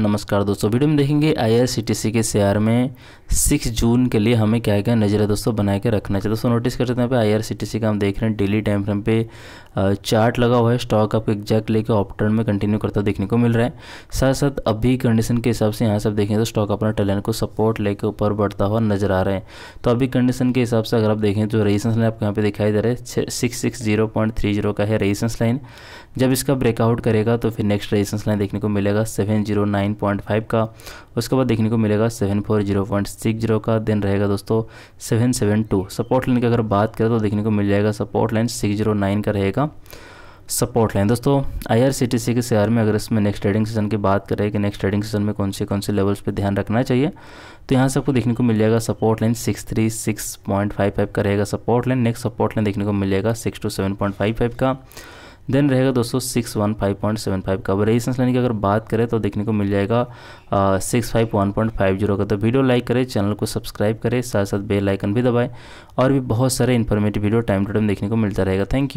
नमस्कार दोस्तों वीडियो में देखेंगे आईआरसीटीसी के शेयर में सिक्स जून के लिए हमें क्या क्या नज़र है दोस्तों बना के रखना चाहिए दोस्तों नोटिस कर सकते हैं पे आईआरसीटीसी का हम देख रहे हैं डेली टाइम फ्रेम पे चार्ट लगा हुआ है स्टॉक आपको एग्जैक्ट लेके ऑप्टर्न में कंटिन्यू करता देखने को मिल रहा है साथ साथ अभी कंडीशन के हिसाब से यहाँ से देखें तो स्टॉक अपना टैलेंट को सपोर्ट लेकर ऊपर बढ़ता हुआ नजर आ रहे हैं तो अभी कंडीशन के हिसाब से अगर आप देखें तो रेजिस्टेंस लाइन आपको यहाँ पे दिखाई दे रहा है six six zero point three zero का है रेजिस्टेंस लाइन जब इसका ब्रेकआउट करेगा तो फिर नेक्स्ट रेजिस्टेंस लाइन देखने को मिलेगा seven zero nine nine point five का उसके बाद देखने को मिलेगा seven four zero point six zero का देन रहेगा दोस्तों seven seven two support line की अगर बात करें तो देखने को मिल जाएगा support line six zero nine का रहेगा सपोर्ट लाइन दोस्तों आईआरसीटीसी के शेयर में अगर इसमें नेक्स्ट ट्रेडिंग सीजन की बात करें कि नेक्स्ट ट्रेडिंग सीजन में कौन से कौन से लेवल्स पे ध्यान रखना चाहिए तो यहाँ से आपको देखने को मिल जाएगा support line six three six point five five का रहेगा support line next support line देखने को मिलेगा six two seven point five five का देन रहेगा दोस्तों six one five point seven five का वेरिएशन लेने की अगर बात करें तो देखने को मिल जाएगा six five one point five zero का तो वीडियो लाइक करें चैनल को सब्सक्राइब करें साथ साथ बेल आइकन भी दबाएं और भी बहुत सारे informative video time to time देखने को मिलता रहेगा थैंक यू